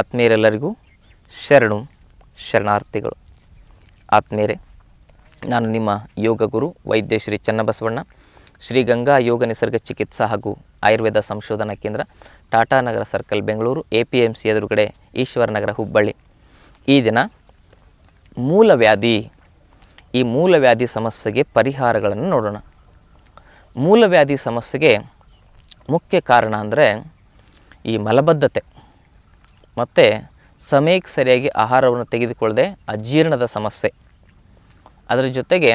ಆತ್ಮೀಯರೆಲ್ಲರಿಗೂ ಶರಣು ಶರಣಾರ್ಥಿಗಳು ಆತ್ಮೇರೆ ನಾನು ನಿಮ್ಮ ಯೋಗ ಗುರು ವೈದ್ಯ ಶ್ರೀ ಚನ್ನಬಸವಣ್ಣ ಶ್ರೀ ಗಂಗಾ ಯೋಗ ನಿಸರ್ಗ ಚಿಕಿತ್ಸಾ ಹಾಗೂ ಆಯುರ್ವೇದ ಸಂಶೋಧನಾ ಕೇಂದ್ರ Tata Nagar circle Bengaluru A P M C ಎದುರುಗಡೆ ಈಶ್ವರನಗರ ಹುಬ್ಬಳ್ಳಿ ಈ ದಿನ ಮೂಲವ್ಯಾಧಿ ಈ ಮೂಲವ್ಯಾಧಿ ಸಮಸ್ಯೆಗೆ ಪರಿಹಾರಗಳನ್ನು ನೋಡೋಣ ಮೂಲವ್ಯಾಧಿ ಸಮಸ್ಯೆಗೆ ಮುಖ್ಯ ಕಾರಣ ಅಂದರೆ ಈ ಮಲಬದ್ಧತೆ ಮತ್ತು ಸಮಯಕ್ಕೆ ಸರಿಯಾಗಿ ಆಹಾರವನ್ನು ತೆಗೆದುಕೊಳ್ಳದೆ ಅಜೀರ್ಣದ ಸಮಸ್ಯೆ ಅದರ ಜೊತೆಗೆ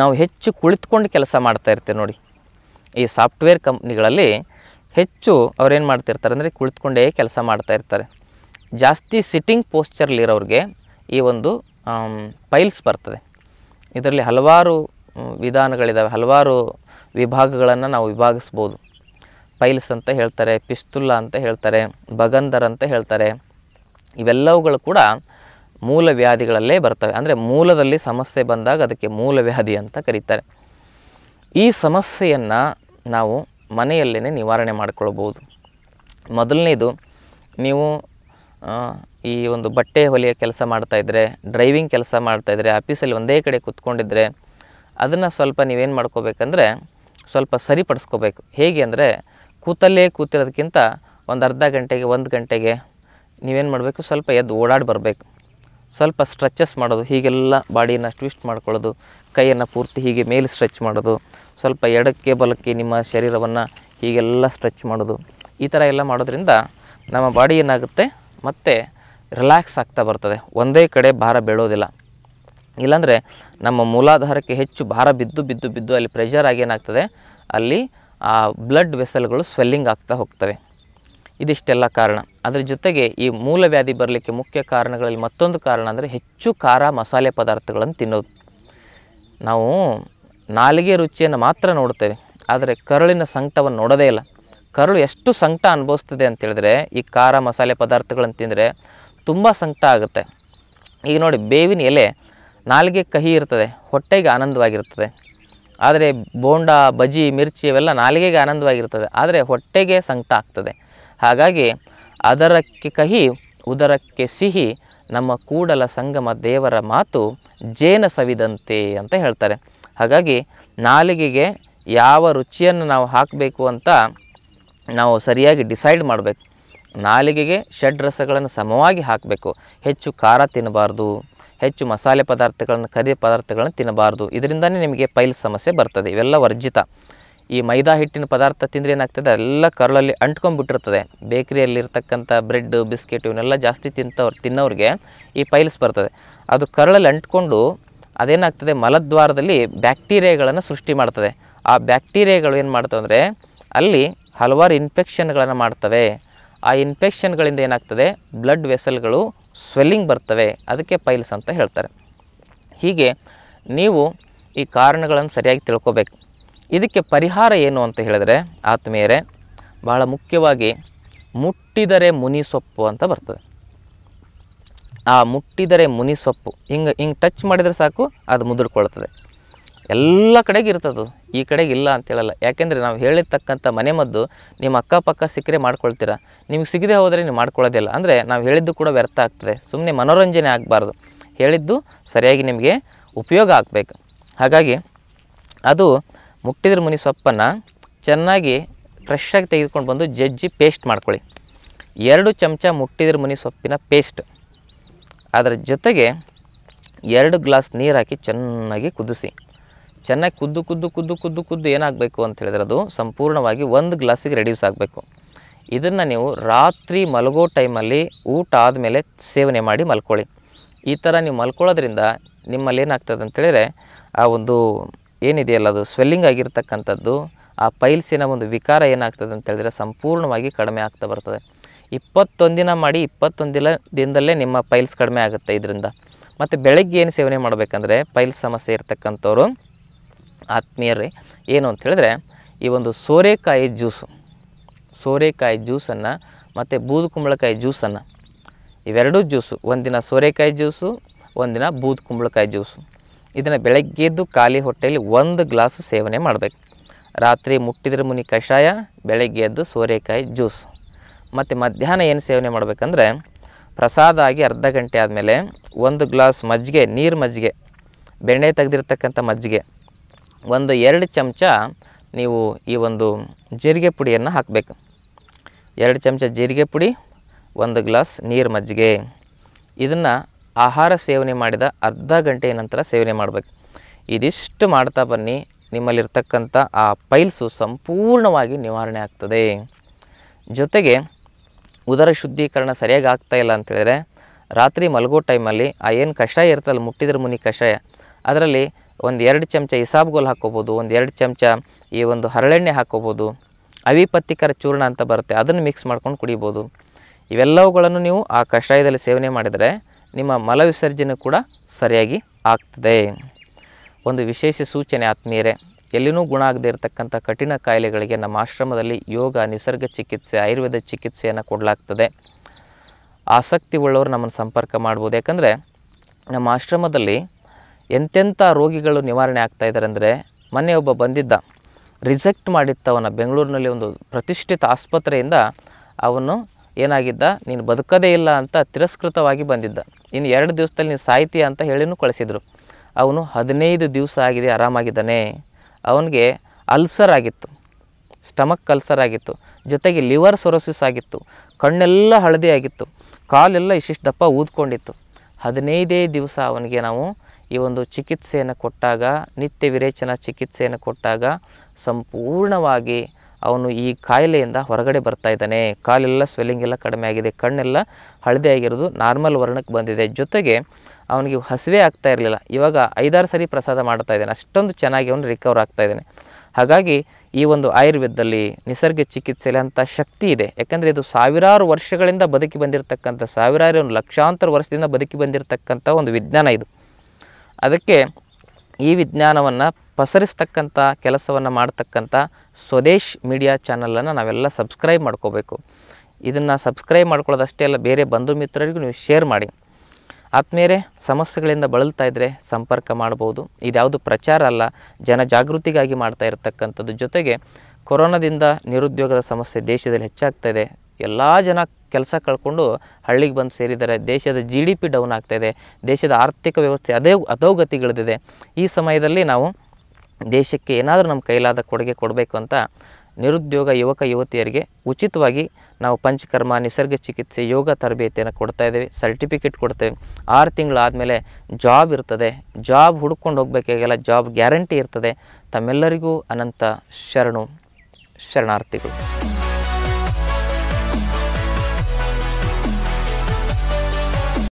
ನಾವು ಹೆಚ್ಚು ಕುಳಿತುಕೊಂಡು ಕೆಲಸ ಮಾಡ್ತಾ ಇರ್ತೇವೆ ನೋಡಿ ಈ ಸಾಫ್ಟ್ವೇರ್ ಕಂಪ್ನಿಗಳಲ್ಲಿ ಹೆಚ್ಚು ಅವ್ರೇನು ಮಾಡ್ತಿರ್ತಾರೆ ಅಂದರೆ ಕುಳಿತುಕೊಂಡೇ ಕೆಲಸ ಮಾಡ್ತಾ ಇರ್ತಾರೆ ಜಾಸ್ತಿ ಸಿಟ್ಟಿಂಗ್ ಪೋಸ್ಚರ್ಲಿರೋರಿಗೆ ಈ ಒಂದು ಪೈಲ್ಸ್ ಬರ್ತದೆ ಇದರಲ್ಲಿ ಹಲವಾರು ವಿಧಾನಗಳಿದ್ದಾವೆ ಹಲವಾರು ವಿಭಾಗಗಳನ್ನು ನಾವು ವಿಭಾಗಿಸ್ಬೋದು ಪೈಲ್ಸ್ ಅಂತ ಹೇಳ್ತಾರೆ ಪಿಸ್ತುಲ್ಲ ಅಂತ ಹೇಳ್ತಾರೆ ಬಗಂದರ್ ಅಂತ ಹೇಳ್ತಾರೆ ಇವೆಲ್ಲವುಗಳು ಕೂಡ ಮೂಲ ವ್ಯಾಧಿಗಳಲ್ಲೇ ಬರ್ತವೆ ಅಂದರೆ ಮೂಲದಲ್ಲಿ ಸಮಸ್ಯೆ ಬಂದಾಗ ಅದಕ್ಕೆ ಮೂಲ ವ್ಯಾಧಿ ಅಂತ ಕರೀತಾರೆ ಈ ಸಮಸ್ಯೆಯನ್ನು ನಾವು ಮನೆಯಲ್ಲೇ ನಿವಾರಣೆ ಮಾಡಿಕೊಳ್ಬೋದು ಮೊದಲನೇದು ನೀವು ಈ ಒಂದು ಬಟ್ಟೆ ಹೊಲಿಯ ಕೆಲಸ ಮಾಡ್ತಾಯಿದ್ರೆ ಡ್ರೈವಿಂಗ್ ಕೆಲಸ ಮಾಡ್ತಾಯಿದ್ರೆ ಆಫೀಸಲ್ಲಿ ಒಂದೇ ಕಡೆ ಕೂತ್ಕೊಂಡಿದ್ರೆ ಅದನ್ನು ಸ್ವಲ್ಪ ನೀವೇನು ಮಾಡ್ಕೋಬೇಕಂದ್ರೆ ಸ್ವಲ್ಪ ಸರಿಪಡಿಸ್ಕೋಬೇಕು ಹೇಗೆ ಅಂದರೆ ಕೂತಲ್ಲೇ ಕೂತಿರೋದಕ್ಕಿಂತ ಒಂದು ಅರ್ಧ ಗಂಟೆಗೆ ಒಂದು ಗಂಟೆಗೆ ನೀವೇನು ಮಾಡಬೇಕು ಸ್ವಲ್ಪ ಎದ್ದು ಓಡಾಡಿ ಬರಬೇಕು ಸ್ವಲ್ಪ ಸ್ಟ್ರೆಚಸ್ ಮಾಡೋದು ಹೀಗೆಲ್ಲ ಬಾಡಿನ ಟ್ವಿಸ್ಟ್ ಮಾಡ್ಕೊಳ್ಳೋದು ಕೈಯನ್ನು ಪೂರ್ತಿ ಹೀಗೆ ಮೇಲೆ ಸ್ಟ್ರೆಚ್ ಮಾಡೋದು ಸ್ವಲ್ಪ ಎಡಕ್ಕೆ ಬಲಕ್ಕೆ ನಿಮ್ಮ ಶರೀರವನ್ನು ಹೀಗೆಲ್ಲ ಸ್ಟ್ರೆಚ್ ಮಾಡೋದು ಈ ಥರ ಎಲ್ಲ ಮಾಡೋದ್ರಿಂದ ನಮ್ಮ ಬಾಡಿ ಏನಾಗುತ್ತೆ ಮತ್ತು ರಿಲ್ಯಾಕ್ಸ್ ಆಗ್ತಾ ಬರ್ತದೆ ಒಂದೇ ಕಡೆ ಭಾರ ಬೀಳೋದಿಲ್ಲ ಇಲ್ಲಾಂದರೆ ನಮ್ಮ ಮೂಲಾಧಾರಕ್ಕೆ ಹೆಚ್ಚು ಭಾರ ಬಿದ್ದು ಬಿದ್ದು ಬಿದ್ದು ಅಲ್ಲಿ ಪ್ರೆಷರ್ ಆಗಿ ಏನಾಗ್ತದೆ ಅಲ್ಲಿ ಆ ಬ್ಲಡ್ ವೆಸಲ್ಗಳು ಸ್ವೆಲ್ಲಿಂಗ್ ಆಗ್ತಾ ಹೋಗ್ತವೆ ಇದಿಷ್ಟೆಲ್ಲ ಕಾರಣ ಅದರ ಜೊತೆಗೆ ಈ ಮೂಲ ವ್ಯಾಧಿ ಬರಲಿಕ್ಕೆ ಮುಖ್ಯ ಕಾರಣಗಳಲ್ಲಿ ಮತ್ತೊಂದು ಕಾರಣ ಅಂದರೆ ಹೆಚ್ಚು ಖಾರ ಮಸಾಲೆ ಪದಾರ್ಥಗಳನ್ನು ತಿನ್ನೋದು ನಾವು ನಾಲಿಗೆ ರುಚಿಯನ್ನು ಮಾತ್ರ ನೋಡ್ತೇವೆ ಆದರೆ ಕರುಳಿನ ಸಂಕಟವನ್ನು ನೋಡೋದೇ ಇಲ್ಲ ಕರುಳು ಎಷ್ಟು ಸಂಕಟ ಅನುಭವಿಸ್ತದೆ ಅಂತೇಳಿದ್ರೆ ಈ ಖಾರ ಮಸಾಲೆ ಪದಾರ್ಥಗಳನ್ನು ತಿಂದರೆ ತುಂಬ ಸಂಕಟ ಆಗುತ್ತೆ ಈಗ ನೋಡಿ ಬೇವಿನ ಎಲೆ ನಾಲಿಗೆ ಕಹಿ ಇರ್ತದೆ ಹೊಟ್ಟೆಗೆ ಆನಂದವಾಗಿರ್ತದೆ ಆದರೆ ಬೋಂಡ ಬಜಿ ಮಿರ್ಚಿ ಇವೆಲ್ಲ ನಾಲಿಗೆಗೆ ಆನಂದವಾಗಿರ್ತದೆ ಆದರೆ ಹೊಟ್ಟೆಗೆ ಸಂಕಟ ಆಗ್ತದೆ ಹಾಗಾಗಿ ಅದರಕ್ಕೆ ಕಹಿ ಉದರಕ್ಕೆ ಸಿಹಿ ನಮ್ಮ ಕೂಡಲ ಸಂಗಮ ದೇವರ ಮಾತು ಜೇನ ಸವಿದಂತೆ ಅಂತ ಹೇಳ್ತಾರೆ ಹಾಗಾಗಿ ನಾಲಿಗೆಗೆ ಯಾವ ರುಚಿಯನ್ನು ನಾವು ಹಾಕಬೇಕು ಅಂತ ನಾವು ಸರಿಯಾಗಿ ಡಿಸೈಡ್ ಮಾಡಬೇಕು ನಾಲಿಗೆಗೆ ಷಡ್ರಸಗಳನ್ನು ಸಮವಾಗಿ ಹಾಕಬೇಕು ಹೆಚ್ಚು ಖಾರ ತಿನ್ನಬಾರ್ದು ಹೆಚ್ಚು ಮಸಾಲೆ ಪದಾರ್ಥಗಳನ್ನು ಕರಿ ಪದಾರ್ಥಗಳನ್ನು ತಿನ್ನಬಾರ್ದು ಇದರಿಂದನೇ ನಿಮಗೆ ಪೈಲ್ ಸಮಸ್ಯೆ ಬರ್ತದೆ ಇವೆಲ್ಲ ವರ್ಜಿತ ಈ ಮೈದಾ ಹಿಟ್ಟಿನ ಪದಾರ್ಥ ತಿಂದರೆ ಏನಾಗ್ತದೆ ಅದೆಲ್ಲ ಕರಳಲ್ಲಿ ಅಂಟ್ಕೊಂಡ್ಬಿಟ್ಟಿರ್ತದೆ ಬೇಕ್ರಿಯಲ್ಲಿರ್ತಕ್ಕಂಥ ಬ್ರೆಡ್ ಬಿಸ್ಕೆಟ್ ಇವನ್ನೆಲ್ಲ ಜಾಸ್ತಿ ತಿಂತವ್ರು ತಿನ್ನೋರಿಗೆ ಈ ಪೈಲ್ಸ್ ಬರ್ತದೆ ಅದು ಕರಳಲ್ಲಿ ಅಂಟ್ಕೊಂಡು ಅದೇನಾಗ್ತದೆ ಮಲದ್ವಾರದಲ್ಲಿ ಬ್ಯಾಕ್ಟೀರಿಯಾಗಳನ್ನು ಸೃಷ್ಟಿ ಮಾಡ್ತದೆ ಆ ಬ್ಯಾಕ್ಟೀರಿಯಾಗಳು ಏನು ಮಾಡ್ತವೆ ಅಂದರೆ ಅಲ್ಲಿ ಹಲವಾರು ಇನ್ಫೆಕ್ಷನ್ಗಳನ್ನು ಮಾಡ್ತವೆ ಆ ಇನ್ಫೆಕ್ಷನ್ಗಳಿಂದ ಏನಾಗ್ತದೆ ಬ್ಲಡ್ ವೆಸಲ್ಗಳು ಸ್ವೆಲ್ಲಿಂಗ್ ಬರ್ತವೆ ಅದಕ್ಕೆ ಪೈಲ್ಸ್ ಅಂತ ಹೇಳ್ತಾರೆ ಹೀಗೆ ನೀವು ಈ ಕಾರಣಗಳನ್ನು ಸರಿಯಾಗಿ ತಿಳ್ಕೋಬೇಕು ಇದಕ್ಕೆ ಪರಿಹಾರ ಏನು ಅಂತ ಹೇಳಿದರೆ ಆತ್ಮೀಯರೇ ಬಹಳ ಮುಖ್ಯವಾಗಿ ಮುಟ್ಟಿದರೆ ಮುನಿಸೊಪ್ಪು ಅಂತ ಬರ್ತದೆ ಆ ಮುಟ್ಟಿದರೆ ಮುನಿಸೊಪ್ಪು ಹಿಂಗೆ ಹಿಂಗೆ ಟಚ್ ಮಾಡಿದರೆ ಸಾಕು ಅದು ಮುದುರ್ಕೊಳ್ತದೆ ಎಲ್ಲ ಕಡೆಗೆ ಇರ್ತದದು ಈ ಕಡೆಗೆ ಇಲ್ಲ ಅಂತ ಹೇಳಲ್ಲ ಯಾಕೆಂದರೆ ನಾವು ಹೇಳಿರ್ತಕ್ಕಂಥ ಮನೆಮದ್ದು ನಿಮ್ಮ ಅಕ್ಕಪಕ್ಕ ಸಿಕ್ಕರೆ ಮಾಡ್ಕೊಳ್ತೀರಾ ನಿಮ್ಗೆ ಸಿಗದೆ ಹೋದರೆ ನೀವು ಮಾಡ್ಕೊಳ್ಳೋದಿಲ್ಲ ಅಂದರೆ ನಾವು ಹೇಳಿದ್ದು ಕೂಡ ವ್ಯರ್ಥ ಆಗ್ತದೆ ಸುಮ್ಮನೆ ಮನೋರಂಜನೆ ಆಗಬಾರ್ದು ಹೇಳಿದ್ದು ಸರಿಯಾಗಿ ನಿಮಗೆ ಉಪಯೋಗ ಆಗಬೇಕು ಹಾಗಾಗಿ ಅದು ಮುಟ್ಟಿದ್ರ ಮುನಿ ಸೊಪ್ಪನ್ನು ಚೆನ್ನಾಗಿ ಫ್ರೆಶ್ಶಾಗಿ ತೆಗೆದುಕೊಂಡು ಬಂದು ಜಜ್ಜಿ ಪೇಸ್ಟ್ ಮಾಡ್ಕೊಳ್ಳಿ ಎರಡು ಚಮಚ ಮುಟ್ಟಿದ್ರ ಮುನಿ ಸೊಪ್ಪಿನ ಪೇಸ್ಟ್ ಅದರ ಜೊತೆಗೆ ಎರಡು ಗ್ಲಾಸ್ ನೀರು ಹಾಕಿ ಚೆನ್ನಾಗಿ ಕುದಿಸಿ ಚೆನ್ನಾಗಿ ಕುದ್ದು ಕುದ್ದು ಕುದ್ದು ಕುದ್ದು ಕುದ್ದು ಏನಾಗಬೇಕು ಅಂತ ಹೇಳಿದ್ರೆ ಅದು ಸಂಪೂರ್ಣವಾಗಿ ಒಂದು ಗ್ಲಾಸಿಗೆ ರೆಡ್ಯೂಸ್ ಆಗಬೇಕು ಇದನ್ನು ನೀವು ರಾತ್ರಿ ಮಲಗೋ ಟೈಮಲ್ಲಿ ಊಟ ಆದಮೇಲೆ ಸೇವನೆ ಮಾಡಿ ಮಲ್ಕೊಳ್ಳಿ ಈ ಥರ ನೀವು ಮಲ್ಕೊಳ್ಳೋದ್ರಿಂದ ನಿಮ್ಮಲ್ಲಿ ಏನಾಗ್ತದೆ ಅಂತೇಳಿದರೆ ಆ ಒಂದು ಏನಿದೆಯಲ್ಲ ಅದು ಸ್ವೆಲ್ಲಿಂಗ್ ಆಗಿರ್ತಕ್ಕಂಥದ್ದು ಆ ಪೈಲ್ಸಿನ ಒಂದು ವಿಕಾರ ಏನಾಗ್ತದೆ ಅಂತ ಹೇಳಿದ್ರೆ ಸಂಪೂರ್ಣವಾಗಿ ಕಡಿಮೆ ಆಗ್ತಾ ಬರ್ತದೆ ಇಪ್ಪತ್ತೊಂದಿನ ದಿನ ಮಾಡಿ ಇಪ್ಪತ್ತೊಂದು ದಿನದಲ್ಲೇ ನಿಮ್ಮ ಪೈಲ್ಸ್ ಕಡಿಮೆ ಆಗುತ್ತೆ ಇದರಿಂದ ಮತ್ತು ಬೆಳಗ್ಗೆ ಏನು ಸೇವನೆ ಮಾಡಬೇಕಂದ್ರೆ ಪೈಲ್ಸ್ ಸಮಸ್ಯೆ ಇರ್ತಕ್ಕಂಥವ್ರು ಆತ್ಮೀಯರೇ ಏನು ಅಂತ ಹೇಳಿದ್ರೆ ಈ ಒಂದು ಸೋರೆಕಾಯಿ ಜ್ಯೂಸು ಸೋರೆಕಾಯಿ ಜ್ಯೂಸನ್ನು ಮತ್ತು ಬೂದು ಕುಂಬಳಕಾಯಿ ಜ್ಯೂಸನ್ನು ಇವೆರಡೂ ಜ್ಯೂಸು ಒಂದಿನ ಸೋರೆಕಾಯಿ ಜ್ಯೂಸು ಒಂದಿನ ಬೂದು ಕುಂಬಳಕಾಯಿ ಜ್ಯೂಸು ಇದನ್ನು ಬೆಳಗ್ಗೆದ್ದು ಖಾಲಿ ಹೊಟ್ಟೆಯಲ್ಲಿ ಒಂದು ಗ್ಲಾಸು ಸೇವನೆ ಮಾಡಬೇಕು ರಾತ್ರಿ ಮುಟ್ಟಿದ್ರ ಮುನಿ ಕಷಾಯ ಬೆಳಗ್ಗೆ ಎದ್ದು ಸೋರೆಕಾಯಿ ಜ್ಯೂಸ್ ಮತ್ತು ಮಧ್ಯಾಹ್ನ ಏನು ಸೇವನೆ ಮಾಡಬೇಕಂದ್ರೆ ಪ್ರಸಾದ ಆಗಿ ಅರ್ಧ ಗಂಟೆ ಆದಮೇಲೆ ಒಂದು ಗ್ಲಾಸ್ ಮಜ್ಜಿಗೆ ನೀರು ಮಜ್ಜಿಗೆ ಬೆಣ್ಣೆ ತೆಗೆದಿರ್ತಕ್ಕಂಥ ಮಜ್ಜಿಗೆ ಒಂದು ಎರಡು ಚಮಚ ನೀವು ಈ ಒಂದು ಜೀರಿಗೆ ಪುಡಿಯನ್ನು ಹಾಕಬೇಕು ಎರಡು ಚಮಚ ಜೀರಿಗೆ ಪುಡಿ ಒಂದು ಗ್ಲಾಸ್ ನೀರು ಮಜ್ಜಿಗೆ ಇದನ್ನು ಆಹಾರ ಸೇವನೆ ಮಾಡಿದ ಅರ್ಧ ಗಂಟೆಯ ನಂತರ ಸೇವನೆ ಮಾಡಬೇಕು ಇದಿಷ್ಟು ಮಾಡ್ತಾ ಬನ್ನಿ ನಿಮ್ಮಲ್ಲಿರ್ತಕ್ಕಂಥ ಆ ಪೈಲ್ಸು ಸಂಪೂರ್ಣವಾಗಿ ನಿವಾರಣೆ ಆಗ್ತದೆ ಜೊತೆಗೆ ಉದರ ಶುದ್ಧೀಕರಣ ಸರಿಯಾಗಿ ಆಗ್ತಾ ಇಲ್ಲ ಅಂತೇಳಿದರೆ ರಾತ್ರಿ ಮಲಗೋ ಟೈಮಲ್ಲಿ ಆ ಏನು ಕಷಾಯ ಇರ್ತಲ್ಲ ಮುಟ್ಟಿದ್ರ ಮುನಿ ಕಷಾಯ ಅದರಲ್ಲಿ ಒಂದು ಎರಡು ಚಮಚ ಇಸಾಬ್ಗೋಲ್ ಹಾಕ್ಕೋಬೋದು ಒಂದು ಎರಡು ಚಮಚ ಈ ಒಂದು ಹರಳೆಣ್ಣೆ ಹಾಕ್ಕೋಬೋದು ಅವಿಪತ್ತಿಕರ ಚೂರ್ಣ ಅಂತ ಬರುತ್ತೆ ಅದನ್ನು ಮಿಕ್ಸ್ ಮಾಡ್ಕೊಂಡು ಕುಡಿಬೋದು ಇವೆಲ್ಲವುಗಳನ್ನು ನೀವು ಆ ಕಷಾಯದಲ್ಲಿ ಸೇವನೆ ಮಾಡಿದರೆ ನಿಮ್ಮ ಮಲವಿಸರ್ಜನೆ ಕೂಡ ಸರಿಯಾಗಿ ಆಗ್ತದೆ ಒಂದು ವಿಶೇಷ ಸೂಚನೆ ಆತ್ಮೀಯರೇ ಎಲ್ಲಿನೂ ಗುಣ ಆಗದೆ ಇರತಕ್ಕಂಥ ಕಠಿಣ ಕಾಯಿಲೆಗಳಿಗೆ ನಮ್ಮ ಆಶ್ರಮದಲ್ಲಿ ಯೋಗ ನಿಸರ್ಗ ಚಿಕಿತ್ಸೆ ಆಯುರ್ವೇದ ಚಿಕಿತ್ಸೆಯನ್ನು ಕೊಡಲಾಗ್ತದೆ ಆಸಕ್ತಿ ಉಳ್ಳವರು ನಮ್ಮನ್ನು ಸಂಪರ್ಕ ಮಾಡ್ಬೋದು ಯಾಕಂದರೆ ನಮ್ಮ ಆಶ್ರಮದಲ್ಲಿ ಎಂತೆಂಥ ರೋಗಿಗಳು ನಿವಾರಣೆ ಆಗ್ತಾ ಇದ್ದಾರೆ ಅಂದರೆ ಮೊನ್ನೆ ಒಬ್ಬ ಬಂದಿದ್ದ ರಿಜೆಕ್ಟ್ ಮಾಡಿತ್ತವನ ಬೆಂಗಳೂರಿನಲ್ಲಿ ಒಂದು ಪ್ರತಿಷ್ಠಿತ ಆಸ್ಪತ್ರೆಯಿಂದ ಅವನು ಏನಾಗಿದ್ದ ನೀನು ಬದುಕದೇ ಇಲ್ಲ ಅಂತ ತಿರಸ್ಕೃತವಾಗಿ ಬಂದಿದ್ದ ಇನ್ನು ಎರಡು ದಿವಸದಲ್ಲಿ ನೀನು ಸಾಹಿತ್ಯ ಅಂತ ಹೇಳಿನೂ ಕಳಿಸಿದರು ಅವನು ಹದಿನೈದು ದಿವಸ ಆಗಿದೆ ಆರಾಮಾಗಿದ್ದಾನೆ ಅವನಿಗೆ ಅಲ್ಸರ್ ಆಗಿತ್ತು ಸ್ಟಮಕ್ ಅಲ್ಸರ್ ಆಗಿತ್ತು ಜೊತೆಗೆ ಲಿವರ್ ಸೊರೋಸಿಸ್ ಆಗಿತ್ತು ಕಣ್ಣೆಲ್ಲ ಹಳದಿ ಆಗಿತ್ತು ಕಾಲೆಲ್ಲ ಇಷ್ಟಿಷ್ಟು ದಪ್ಪ ಊದ್ಕೊಂಡಿತ್ತು ಹದಿನೈದೇ ದಿವಸ ಅವನಿಗೆ ನಾವು ಈ ಒಂದು ಚಿಕಿತ್ಸೆಯನ್ನು ಕೊಟ್ಟಾಗ ನಿತ್ಯ ವಿರೇಚನ ಚಿಕಿತ್ಸೆಯನ್ನು ಕೊಟ್ಟಾಗ ಸಂಪೂರ್ಣವಾಗಿ ಅವನು ಈ ಕಾಯಿಲೆಯಿಂದ ಹೊರಗಡೆ ಬರ್ತಾ ಇದ್ದಾನೆ ಕಾಲೆಲ್ಲ ಸ್ವೆಲ್ಲಿಂಗ್ ಎಲ್ಲ ಕಡಿಮೆ ಆಗಿದೆ ಕಣ್ಣೆಲ್ಲ ಹಳದಿ ಆಗಿರೋದು ನಾರ್ಮಲ್ ವರ್ಣಕ್ಕೆ ಬಂದಿದೆ ಜೊತೆಗೆ ಅವನಿಗೆ ಹಸಿವೆ ಆಗ್ತಾ ಇರಲಿಲ್ಲ ಇವಾಗ ಐದಾರು ಸರಿ ಪ್ರಸಾದ ಮಾಡ್ತಾ ಇದ್ದಾನೆ ಅಷ್ಟೊಂದು ಚೆನ್ನಾಗಿ ಅವನು ರಿಕವರ್ ಆಗ್ತಾ ಇದ್ದಾನೆ ಹಾಗಾಗಿ ಈ ಒಂದು ಆಯುರ್ವೇದದಲ್ಲಿ ನಿಸರ್ಗ ಚಿಕಿತ್ಸೆಯಲ್ಲಿ ಅಂಥ ಶಕ್ತಿ ಇದೆ ಯಾಕಂದರೆ ಇದು ಸಾವಿರಾರು ವರ್ಷಗಳಿಂದ ಬದುಕಿ ಬಂದಿರತಕ್ಕಂಥ ಸಾವಿರಾರು ಲಕ್ಷಾಂತರ ವರ್ಷದಿಂದ ಬದುಕಿ ಬಂದಿರತಕ್ಕಂಥ ಒಂದು ವಿಜ್ಞಾನ ಇದು ಅದಕ್ಕೆ ಈ ವಿಜ್ಞಾನವನ್ನು ಪಸರಿಸ್ತಕ್ಕಂಥ ಕೆಲಸವನ್ನು ಮಾಡ್ತಕ್ಕಂಥ ಸ್ವದೇಶ್ ಮೀಡಿಯಾ ಚಾನಲನ್ನು ನಾವೆಲ್ಲ ಸಬ್ಸ್ಕ್ರೈಬ್ ಮಾಡ್ಕೋಬೇಕು ಇದನ್ನು ಸಬ್ಸ್ಕ್ರೈಬ್ ಮಾಡ್ಕೊಳ್ಳೋದಷ್ಟೇ ಅಲ್ಲ ಬೇರೆ ಬಂಧು ಮಿತ್ರರಿಗೂ ನೀವು ಶೇರ್ ಮಾಡಿ ಆತ್ಮೇರೆ ಸಮಸ್ಯೆಗಳಿಂದ ಬಳಲ್ತಾ ಇದ್ದರೆ ಸಂಪರ್ಕ ಮಾಡ್ಬೋದು ಇದ್ಯಾವುದು ಪ್ರಚಾರ ಅಲ್ಲ ಜನ ಜಾಗೃತಿಗಾಗಿ ಮಾಡ್ತಾ ಇರತಕ್ಕಂಥದ್ದು ಜೊತೆಗೆ ಕೊರೋನಾದಿಂದ ನಿರುದ್ಯೋಗದ ಸಮಸ್ಯೆ ದೇಶದಲ್ಲಿ ಹೆಚ್ಚಾಗ್ತಾ ಇದೆ ಎಲ್ಲ ಜನ ಕೆಲಸ ಕಳ್ಕೊಂಡು ಹಳ್ಳಿಗೆ ಬಂದು ಸೇರಿದ್ದಾರೆ ದೇಶದ ಜಿ ಡಿ ಪಿ ಡೌನ್ ಆಗ್ತಾಯಿದೆ ದೇಶದ ಆರ್ಥಿಕ ವ್ಯವಸ್ಥೆ ಅದೇ ಅಧೋಗತಿಗಳಿದೆ ಈ ಸಮಯದಲ್ಲಿ ನಾವು ದೇಶಕ್ಕೆ ಏನಾದರೂ ನಮ್ಮ ಕೈಲಾದ ಕೊಡುಗೆ ಕೊಡಬೇಕು ಅಂತ ನಿರುದ್ಯೋಗ ಯುವಕ ಯುವತಿಯರಿಗೆ ಉಚಿತವಾಗಿ ನಾವು ಪಂಚಕರ್ಮ ನಿಸರ್ಗ ಚಿಕಿತ್ಸೆ ಯೋಗ ತರಬೇತಿಯನ್ನು ಕೊಡ್ತಾ ಇದ್ದೀವಿ ಸರ್ಟಿಫಿಕೇಟ್ ಕೊಡ್ತೇವೆ ಆರು ತಿಂಗಳಾದಮೇಲೆ ಜಾಬ್ ಇರ್ತದೆ ಜಾಬ್ ಹುಡ್ಕೊಂಡು ಹೋಗಬೇಕಾಗಿಲ್ಲ ಜಾಬ್ ಗ್ಯಾರಂಟಿ ಇರ್ತದೆ ತಮ್ಮೆಲ್ಲರಿಗೂ ಅನಂತ ಶರಣು ಶರಣಾರ್ಥಿಗಳು